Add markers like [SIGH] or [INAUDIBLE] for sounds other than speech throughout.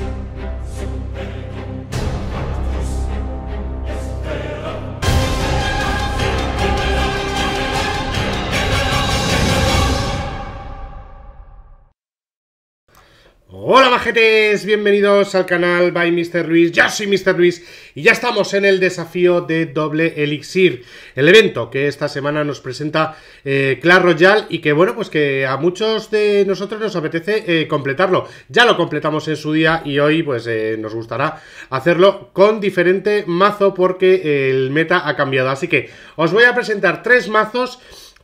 Thank you. Hola bajetes, bienvenidos al canal by Mr. Luis, ya soy Mr. Luis y ya estamos en el desafío de doble elixir, el evento que esta semana nos presenta eh, Clash y que bueno, pues que a muchos de nosotros nos apetece eh, completarlo, ya lo completamos en su día y hoy pues eh, nos gustará hacerlo con diferente mazo porque el meta ha cambiado, así que os voy a presentar tres mazos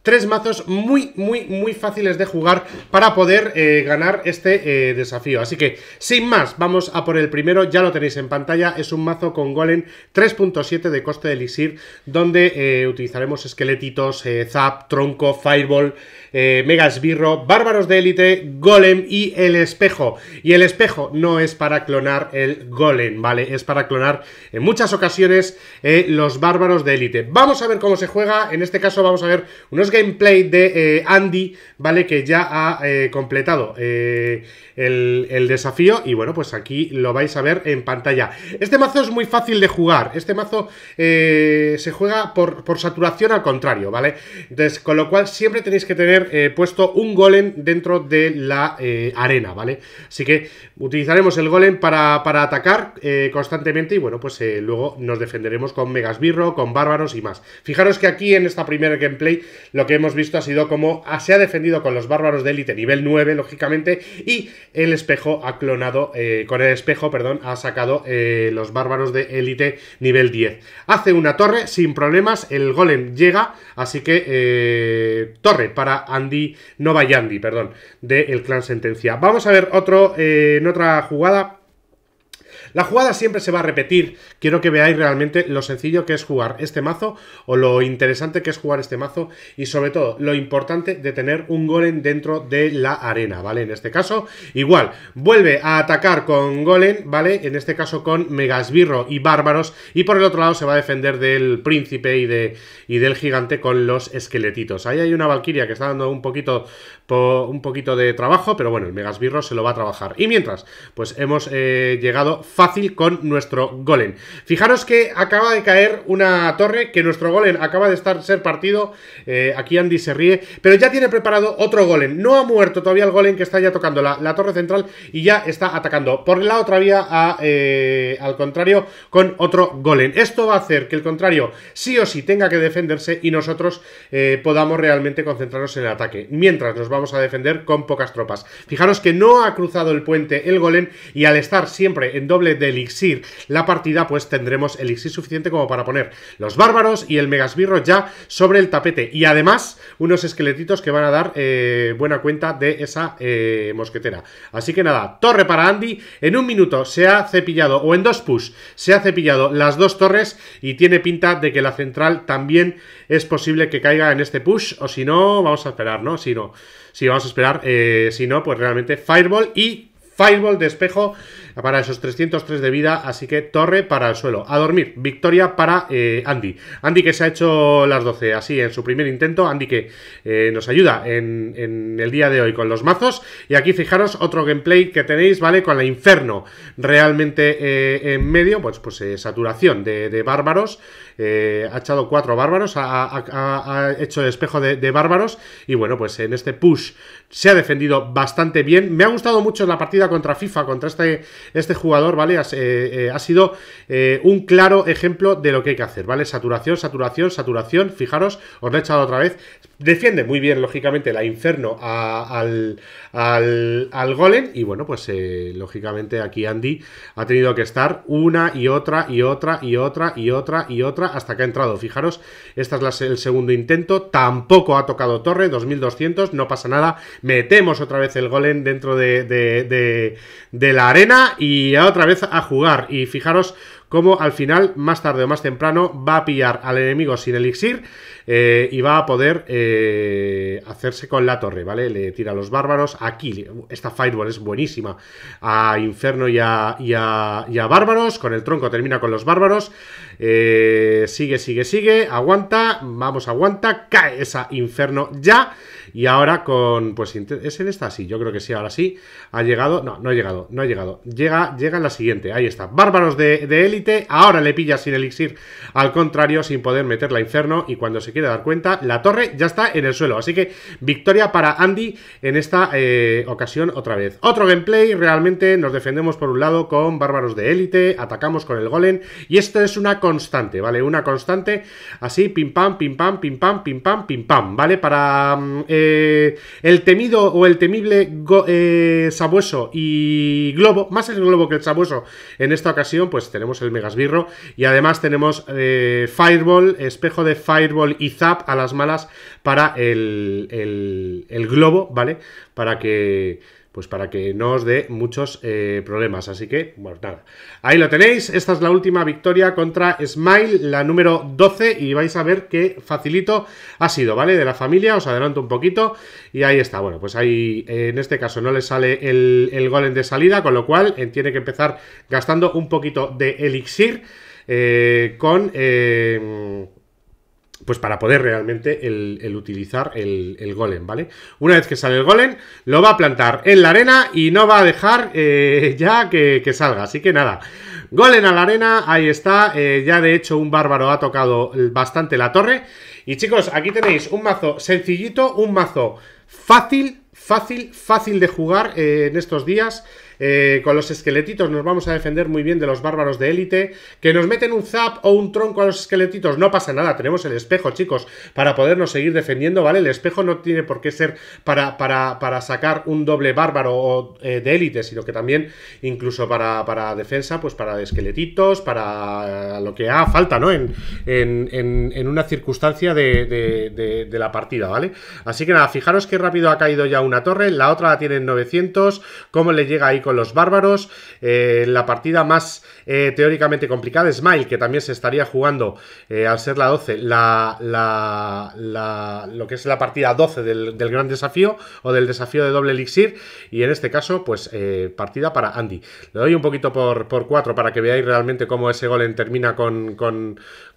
Tres mazos muy, muy, muy fáciles de jugar para poder eh, ganar este eh, desafío. Así que, sin más, vamos a por el primero. Ya lo tenéis en pantalla. Es un mazo con golem 3.7 de coste de elixir, donde eh, utilizaremos esqueletitos, zap, tronco, fireball... Eh, Mega Esbirro, Bárbaros de Élite, Golem y El Espejo. Y el espejo no es para clonar el Golem, ¿vale? Es para clonar en muchas ocasiones eh, los Bárbaros de Élite. Vamos a ver cómo se juega. En este caso vamos a ver unos gameplay de eh, Andy, ¿vale? Que ya ha completado el, desafío. Y bueno, pues aquí lo vais a ver en pantalla. Este mazo es muy fácil de jugar. Este mazo se juega por, saturación al contrario, ¿vale? Entonces, con lo cual siempre tenéis que tener eh, puesto un golem dentro de la eh, arena, ¿vale? Así que utilizaremos el golem para, atacar eh, constantemente y bueno, pues luego nos defenderemos con Megasbirro, con bárbaros y más. Fijaros que aquí en esta primera gameplay lo que hemos visto ha sido como se ha defendido con los bárbaros de élite nivel 9, lógicamente, y el espejo ha clonado, con el espejo, perdón, ha sacado los bárbaros de élite nivel 10. Hace una torre sin problemas, el golem llega, así que torre para Andy, no perdón, del El clan Sentencia. Vamos a ver otro, eh, en otra jugada la jugada siempre se va a repetir. Quiero que veáis realmente lo sencillo que es jugar este mazo o lo interesante que es jugar este mazo y sobre todo lo importante de tener un golem dentro de la arena, ¿vale? En este caso, igual, vuelve a atacar con golem, ¿vale? En este caso con megasbirro y bárbaros y por el otro lado se va a defender del príncipe y, de, y del gigante con los esqueletitos. Ahí hay una valquiria que está dando un poquito, un poquito de trabajo, pero bueno, el megasbirro se lo va a trabajar. Y mientras, pues hemos eh, llegado con nuestro golem. Fijaros que acaba de caer una torre, que nuestro golem acaba de estar, ser partido. Eh, aquí Andy se ríe, pero ya tiene preparado otro golem. No ha muerto todavía el golem que está ya tocando la, torre central y ya está atacando por la otra vía eh, al contrario con otro golem. Esto va a hacer que el contrario sí o sí tenga que defenderse y nosotros eh, podamos realmente concentrarnos en el ataque. Mientras nos vamos a defender con pocas tropas. Fijaros que no ha cruzado el puente el golem y al estar siempre en doble de elixir. La partida pues tendremos elixir suficiente como para poner los bárbaros y el megasbirro ya sobre el tapete. Y además unos esqueletitos que van a dar eh, buena cuenta de esa eh, mosquetera. Así que nada, torre para Andy. En un minuto se ha cepillado, o en dos push, se ha cepillado las dos torres y tiene pinta de que la central también es posible que caiga en este push. O si no, vamos a esperar, ¿no? Si no, si vamos a esperar. Eh, si no, pues realmente Fireball y Fireball de espejo Ah, para esos 303 de vida, así que torre para el suelo. A dormir, victoria para eh, Andy. Andy que se ha hecho las 12, así en su primer intento, Andy que eh, nos ayuda en, el día de hoy con los mazos. Y aquí fijaros otro gameplay que tenéis, ¿vale? Con la Inferno realmente eh, en medio, pues, pues saturación de bárbaros. Eh, ha echado cuatro bárbaros, ha, hecho el espejo de, bárbaros y bueno, pues en este push se ha defendido bastante bien. Me ha gustado mucho la partida contra FIFA, contra este, este jugador, ¿vale? Eh, eh, ha, sido un claro ejemplo de lo que hay que hacer, ¿vale? Saturación, saturación, saturación, fijaros, os lo he echado otra vez Defiende muy bien, lógicamente, la Inferno al, al, al, Golem. Y bueno, pues eh, lógicamente aquí Andy ha tenido que estar una y otra y otra y otra y otra y otra hasta que ha entrado. Fijaros, este es el segundo intento. Tampoco ha tocado torre, 2200, no pasa nada. Metemos otra vez el Golem dentro de, de, de, de la arena y otra vez a jugar. Y fijaros como al final, más tarde o más temprano, va a pillar al enemigo sin elixir eh, y va a poder eh, hacerse con la torre, ¿vale? Le tira a los bárbaros. Aquí, esta Fireball es buenísima. A Inferno y a, bárbaros. Con el tronco termina con los bárbaros. Eh, sigue, sigue, sigue. Aguanta. Vamos, aguanta. Cae esa Inferno ya. Y ahora con, pues, es en esta, sí, yo creo que sí, ahora sí. Ha llegado, no, no ha llegado, no ha llegado. Llega, llega en la siguiente, ahí está. Bárbaros de, élite, ahora le pilla sin elixir, al contrario, sin poder meterla a inferno. Y cuando se quiere dar cuenta, la torre ya está en el suelo. Así que victoria para Andy en esta eh, ocasión otra vez. Otro gameplay, realmente nos defendemos por un lado con bárbaros de élite, atacamos con el golem. Y esto es una constante, ¿vale? Una constante, así, pim pam, pim pam, pim pam, pim pam, pim pam, ¿vale? Para... Mm, eh, eh, el temido o el temible eh, Sabueso y Globo, más el Globo que el Sabueso en esta ocasión, pues tenemos el Megasbirro y además tenemos eh, Fireball, espejo de Fireball y Zap a las malas para el, el Globo, ¿vale? Para que pues para que no os dé muchos eh, problemas. Así que, bueno, nada. Ahí lo tenéis. Esta es la última victoria contra Smile, la número 12. Y vais a ver qué facilito ha sido, ¿vale? De la familia, os adelanto un poquito. Y ahí está. Bueno, pues ahí eh, en este caso no le sale el, golem de salida, con lo cual eh, tiene que empezar gastando un poquito de elixir con pues para poder realmente el, utilizar el, golem, ¿vale? Una vez que sale el golem, lo va a plantar en la arena y no va a dejar eh, [LAUGHS] ya que, salga. Así que nada, golem a la arena, ahí está. Eh, ya de hecho un bárbaro ha tocado bastante la torre. Y chicos, aquí tenéis un mazo sencillito, un mazo fácil, fácil, fácil de jugar eh, en estos días. Eh, con los esqueletitos nos vamos a defender muy bien de los bárbaros de élite. Que nos meten un zap o un tronco a los esqueletitos, no pasa nada. Tenemos el espejo, chicos, para podernos seguir defendiendo, ¿vale? El espejo no tiene por qué ser para, para, sacar un doble bárbaro eh, de élite, sino que también incluso para, para defensa, pues para esqueletitos, para eh, lo que haga falta, ¿no? En, en, una circunstancia de, la partida, ¿vale? Así que nada, fijaros que rápido ha caído ya una torre, la otra la tiene en 900, cómo le llega ahí con los bárbaros. Eh, la partida más eh, teóricamente complicada es que también se estaría jugando eh, al ser la 12, la, lo que es la partida 12 del, gran desafío o del desafío de doble elixir. Y en este caso, pues partida para Andy. Le doy un poquito por, por 4 para que veáis realmente cómo ese golem termina con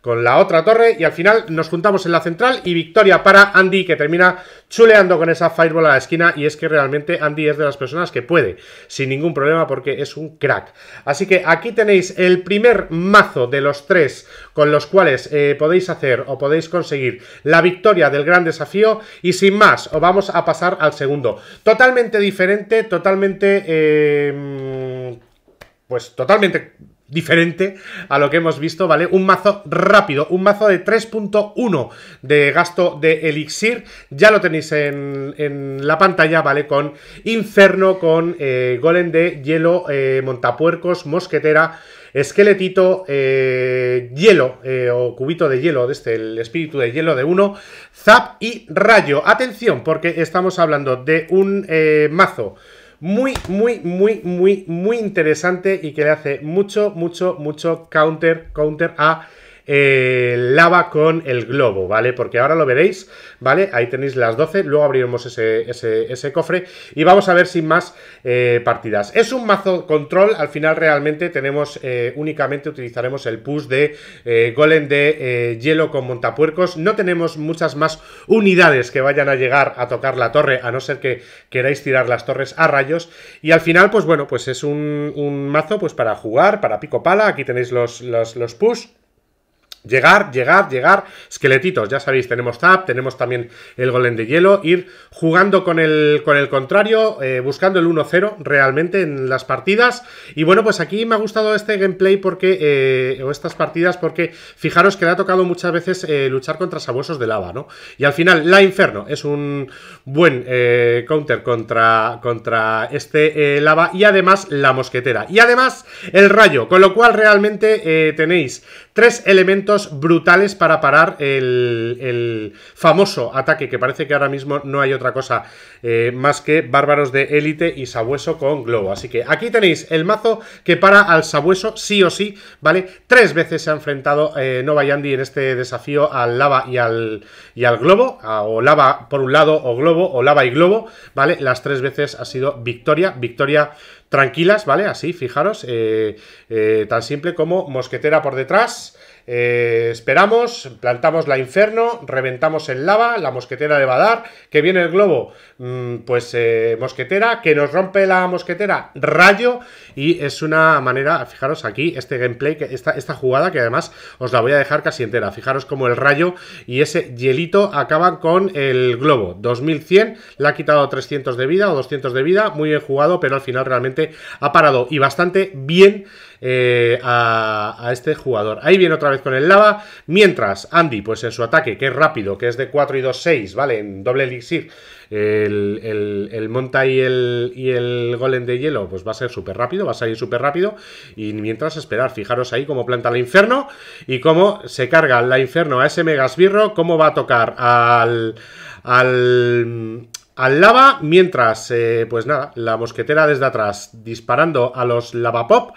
con la otra torre y al final nos juntamos en la central y victoria para Andy que termina chuleando con esa fireball a la esquina y es que realmente Andy es de las personas que puede sin ningún problema porque es un crack. Así que aquí tenéis el primer mazo de los tres con los cuales eh, podéis hacer o podéis conseguir la victoria del gran desafío y sin más os vamos a pasar al segundo. Totalmente diferente, totalmente... Eh, pues totalmente diferente a lo que hemos visto, ¿vale? Un mazo rápido, un mazo de 3.1 de gasto de elixir, ya lo tenéis en, la pantalla, ¿vale? Con Inferno, con eh, Golem de Hielo, eh, Montapuercos, Mosquetera, Esqueletito, eh, Hielo, o Cubito de Hielo, de este, el Espíritu de Hielo de 1, Zap y Rayo. Atención, porque estamos hablando de un mazo muy, muy, muy, muy, muy interesante y que le hace mucho, mucho, mucho counter, counter a lava con el globo, ¿vale? Porque ahora lo veréis, ¿vale? Ahí tenéis las 12, luego abriremos ese, cofre y vamos a ver sin más eh, partidas. Es un mazo control, al final realmente tenemos eh, únicamente utilizaremos el push de eh, golem de hielo con montapuercos. No tenemos muchas más unidades que vayan a llegar a tocar la torre, a no ser que queráis tirar las torres a rayos. Y al final, pues bueno, pues es un, mazo pues para jugar, para pico pala. Aquí tenéis los, los push. Llegar, llegar, llegar. Esqueletitos, ya sabéis, tenemos tap, tenemos también el golem de hielo. Ir jugando con el, con el contrario, eh, buscando el 1-0 realmente en las partidas. Y bueno, pues aquí me ha gustado este gameplay porque, eh, o estas partidas, porque fijaros que le ha tocado muchas veces eh, luchar contra sabuesos de lava, ¿no? Y al final, la Inferno es un buen counter contra, contra este lava. Y además, la mosquetera. Y además, el rayo. Con lo cual, realmente tenéis tres elementos brutales para parar el, famoso ataque, que parece que ahora mismo no hay otra cosa eh, más que bárbaros de élite y sabueso con globo. Así que aquí tenéis el mazo que para al sabueso sí o sí, ¿vale? Tres veces se ha enfrentado eh, Nova Yandi en este desafío al lava y al, y al globo, o lava por un lado o globo, o lava y globo, ¿vale? Las tres veces ha sido victoria, victoria tranquilas, ¿vale? Así, fijaros, eh, eh, tan simple como mosquetera por detrás, eh, esperamos, plantamos la inferno, reventamos el lava, la mosquetera de Badar, que viene el globo, mm, pues eh, mosquetera, que nos rompe la mosquetera, rayo, y es una manera, fijaros aquí, este gameplay, que esta, esta jugada que además os la voy a dejar casi entera, fijaros como el rayo y ese hielito acaban con el globo, 2100, le ha quitado 300 de vida o 200 de vida, muy bien jugado, pero al final realmente ha parado y bastante bien eh, a, este jugador. Ahí viene otra vez con el lava. Mientras Andy, pues en su ataque, que es rápido, que es de 4 y 2, 6, ¿vale? En doble elixir. El, monta y el, y el golem de hielo, pues va a ser súper rápido, va a salir súper rápido. Y mientras esperar, fijaros ahí cómo planta la inferno y cómo se carga la inferno a ese megasbirro, cómo va a tocar al. al al lava, mientras, eh, pues nada, la mosquetera desde atrás disparando a los lava pop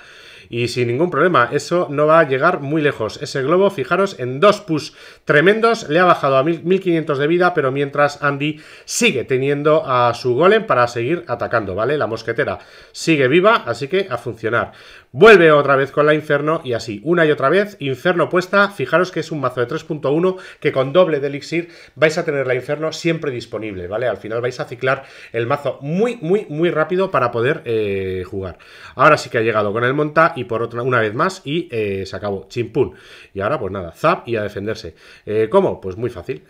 y sin ningún problema. Eso no va a llegar muy lejos. Ese globo, fijaros, en dos push tremendos le ha bajado a 1500 de vida, pero mientras Andy sigue teniendo a su golem para seguir atacando, ¿vale? La mosquetera sigue viva, así que a funcionar. Vuelve otra vez con la Inferno y así, una y otra vez, Inferno puesta, fijaros que es un mazo de 3.1 que con doble de elixir vais a tener la Inferno siempre disponible, ¿vale? Al final vais a ciclar el mazo muy, muy, muy rápido para poder eh, jugar. Ahora sí que ha llegado con el monta y por otra, una vez más y eh, se acabó, chimpún. Y ahora pues nada, zap y a defenderse. Eh, ¿Cómo? Pues muy fácil,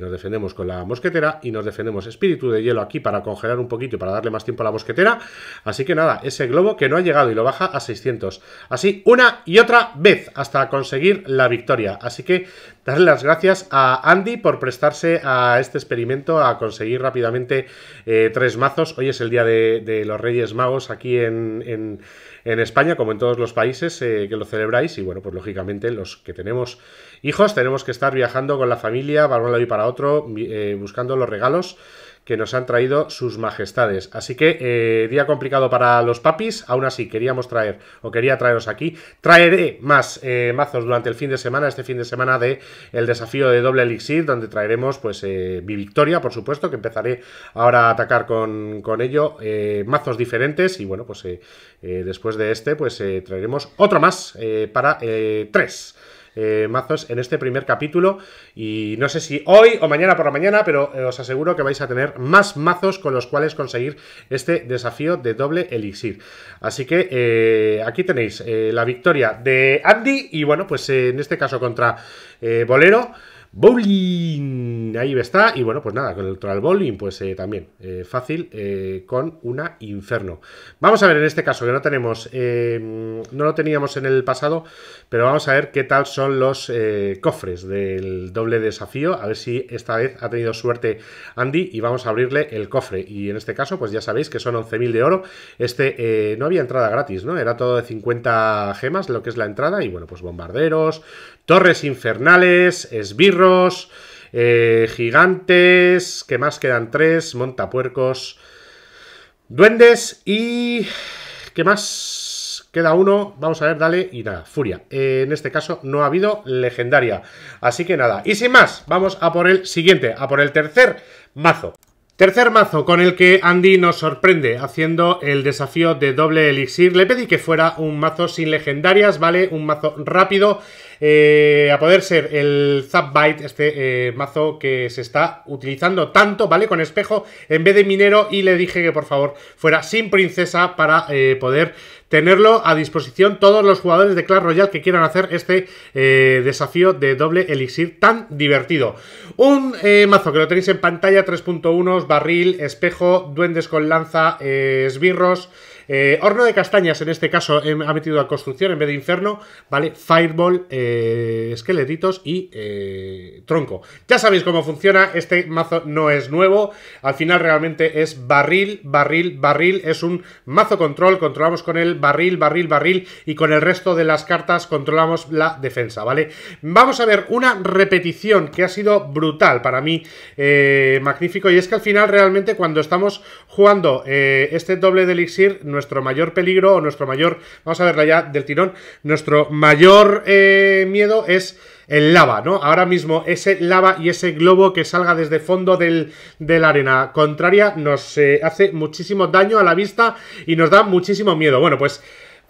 nos defendemos con la mosquetera y nos defendemos espíritu de hielo aquí para congelar un poquito y para darle más tiempo a la mosquetera. Así que nada, ese globo que no ha llegado y lo baja a 6 Así una y otra vez hasta conseguir la victoria. Así que darle las gracias a Andy por prestarse a este experimento, a conseguir rápidamente eh, tres mazos. Hoy es el día de, los Reyes Magos aquí en, en, España, como en todos los países eh, que lo celebráis. Y bueno, pues lógicamente los que tenemos hijos tenemos que estar viajando con la familia, para un lado y para otro, eh, buscando los regalos que nos han traído sus majestades. Así que eh, día complicado para los papis, aún así queríamos traer o quería traeros aquí. Traeré más eh, mazos durante el fin de semana, este fin de semana de el desafío de doble elixir, donde traeremos pues mi eh, victoria, por supuesto, que empezaré ahora a atacar con, con ello, mazos diferentes y bueno, pues después de este pues traeremos otro más para tres. Eh, mazos en este primer capítulo. Y no sé si hoy o mañana por la mañana, pero eh, os aseguro que vais a tener más mazos con los cuales conseguir este desafío de doble elixir. Así que eh, aquí tenéis la victoria de Andy y bueno, pues en este caso contra Bolero. Bowling, ahí está. Y bueno, pues nada, Con el bowling, pues eh, también eh, fácil eh, con una inferno. Vamos a ver en este caso, que no tenemos, no lo teníamos en el pasado, pero vamos a ver qué tal son los cofres del doble desafío. A ver si esta vez ha tenido suerte Andy y vamos a abrirle el cofre. Y en este caso, pues ya sabéis que son 11.000 de oro. Este no había entrada gratis, ¿no? Era todo de 50 gemas, lo que es la entrada. Y bueno, pues bombarderos, torres infernales, esbirros eh, gigantes, que más quedan tres, montapuercos, duendes y... ¿Qué más? Queda uno, vamos a ver, dale, y nada, furia. Eh, en este caso no ha habido legendaria. Así que nada, y sin más, vamos a por el siguiente, a por el tercer mazo. Tercer mazo con el que Andy nos sorprende haciendo el desafío de doble elixir. Le pedí que fuera un mazo sin legendarias, ¿vale? Un mazo rápido eh, a poder ser el Zapbite, este eh, mazo que se está utilizando tanto, ¿vale? Con espejo en vez de minero y le dije que por favor fuera sin princesa para eh, poder tenerlo a disposición todos los jugadores de Clash Royale que quieran hacer este desafío de doble elixir tan divertido. Un mazo que lo tenéis en pantalla, 3.1, barril, espejo, duendes con lanza, esbirros, eh, horno de castañas, en este caso, ha metido a construcción en vez de infierno, ¿vale? Fireball, eh, esqueletitos y eh, tronco. Ya sabéis cómo funciona, este mazo no es nuevo, al final realmente es barril, barril, barril, es un mazo control, controlamos con el barril, barril, barril y con el resto de las cartas controlamos la defensa, ¿vale? Vamos a ver una repetición que ha sido brutal para mí, magnífico, y es que al final realmente cuando estamos jugando este doble de elixir, nuestro mayor peligro o nuestro mayor, vamos a verla ya del tirón, nuestro mayor eh, miedo es el lava, ¿no? Ahora mismo ese lava y ese globo que salga desde fondo de la arena contraria nos eh, hace muchísimo daño a la vista y nos da muchísimo miedo. Bueno, pues...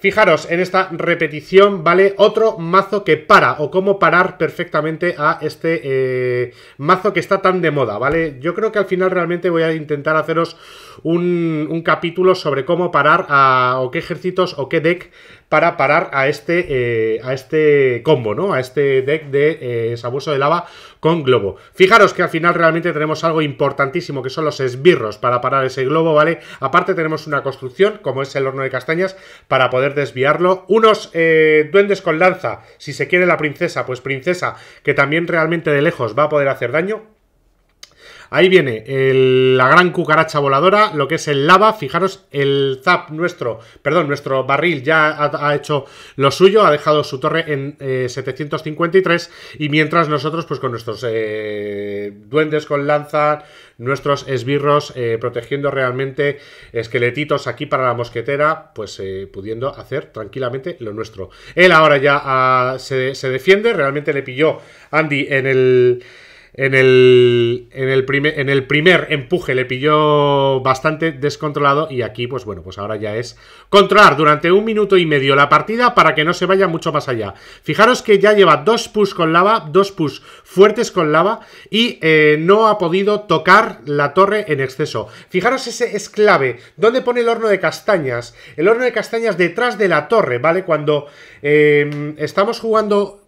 Fijaros en esta repetición, ¿vale? Otro mazo que para, o cómo parar perfectamente a este eh, mazo que está tan de moda, ¿vale? Yo creo que al final realmente voy a intentar haceros un, capítulo sobre cómo parar a, o qué ejércitos o qué deck para parar a este, eh, a este combo, ¿no? A este deck de eh, abuso de Lava con Globo. Fijaros que al final realmente tenemos algo importantísimo, que son los esbirros para parar ese globo, ¿vale? Aparte tenemos una construcción, como es el horno de castañas, para poder desviarlo. Unos eh, duendes con lanza, si se quiere la princesa, pues princesa, que también realmente de lejos va a poder hacer daño. Ahí viene la gran cucaracha voladora, lo que es el lava. Fijaros, el Zap nuestro, perdón, nuestro barril ya ha, hecho lo suyo, ha dejado su torre en 753 eh, y mientras nosotros, pues con nuestros eh, duendes con lanza, nuestros esbirros eh, protegiendo realmente esqueletitos aquí para la mosquetera, pues pudiendo hacer tranquilamente lo nuestro. Él ahora ya ah, se, defiende, realmente le pilló Andy en el, en el, en el, primer, en el primer empuje le pilló bastante descontrolado y aquí, pues bueno, pues ahora ya es controlar durante un minuto y medio la partida para que no se vaya mucho más allá. Fijaros que ya lleva dos push con lava, dos push fuertes con lava y eh, no ha podido tocar la torre en exceso. Fijaros, ese es clave. ¿Dónde pone el horno de castañas? El horno de castañas detrás de la torre, ¿vale? Cuando eh, estamos jugando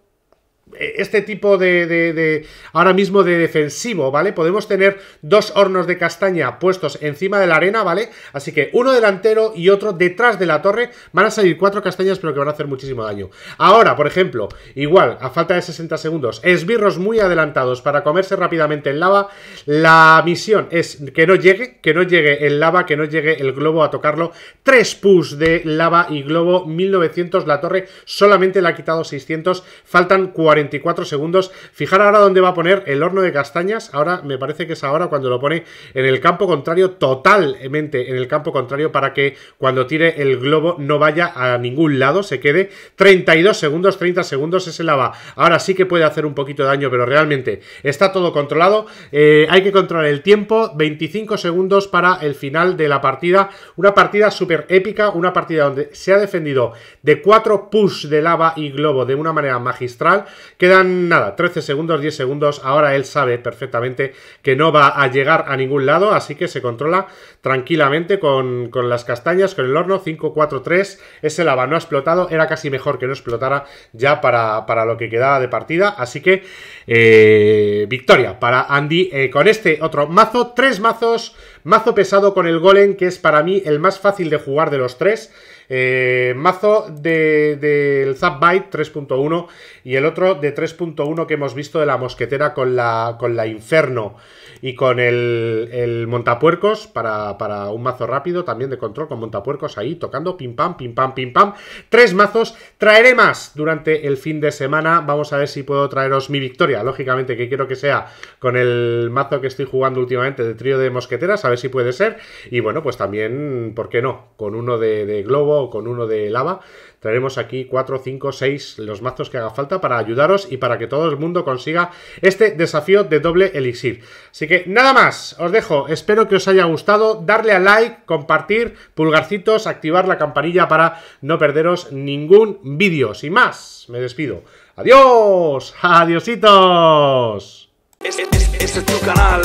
eh, este tipo de, ahora mismo de defensivo, ¿vale? Podemos tener dos hornos de castaña puestos encima de la arena, ¿vale? Así que uno delantero y otro detrás de la torre van a salir cuatro castañas pero que van a hacer muchísimo daño. Ahora, por ejemplo, igual, a falta de 60 segundos, esbirros muy adelantados para comerse rápidamente el lava. La misión es que no llegue, que no llegue el lava, que no llegue el globo a tocarlo. Tres push de lava y globo, 1900, la torre solamente Le ha quitado 600, faltan 40 24 segundos. Fijar ahora dónde va a poner el horno de castañas. Ahora me parece que es ahora cuando lo pone en el campo contrario, totalmente en el campo contrario, para que cuando tire el globo no vaya a ningún lado, se quede. 32 segundos, 30 segundos, ese lava. Ahora sí que puede hacer un poquito de daño, pero realmente está todo controlado. Eh, hay que controlar el tiempo, 25 segundos para el final de la partida. Una partida súper épica, una partida donde se ha defendido de cuatro push de lava y globo de una manera magistral Quedan nada, 13 segundos, 10 segundos. Ahora él sabe perfectamente que no va a llegar a ningún lado, así que se controla tranquilamente con, las castañas, con el horno. 5, 4, 3. Ese lava no ha explotado. Era casi mejor que no explotara ya para, para lo que quedaba de partida. Así que eh, victoria para Andy eh, con este otro mazo. Tres mazos. Mazo pesado con el golem, que es para mí el más fácil de jugar de los tres. Eh, mazo del de, Bite 3.1 y el otro de 3.1 que hemos visto de la mosquetera con la, con la Inferno y con el, montapuercos para, un mazo rápido también de control con montapuercos ahí tocando pim pam, pim pam, pim pam. Tres mazos, traeré más durante el fin de semana. Vamos a ver si puedo traeros mi victoria. Lógicamente que quiero que sea con el mazo que estoy jugando últimamente de trío de mosqueteras, a ver si puede ser. Y bueno, pues también, ¿por qué no? Con uno de, de globo con uno de lava. Traeremos aquí 4, 5, 6 los mazos que haga falta para ayudaros y para que todo el mundo consiga este desafío de doble elixir. Así que nada más, os dejo. Espero que os haya gustado. Darle a like, compartir, pulgarcitos, activar la campanilla para no perderos ningún vídeo. Sin más, me despido. ¡Adiós! adiósitos este es tu canal,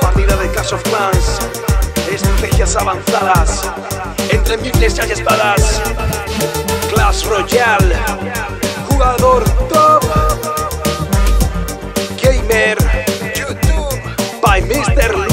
Partida de Clash estrategias avanzadas, entre miles y espadas. Clash Royale, jugador top, gamer, YouTube, by Mr.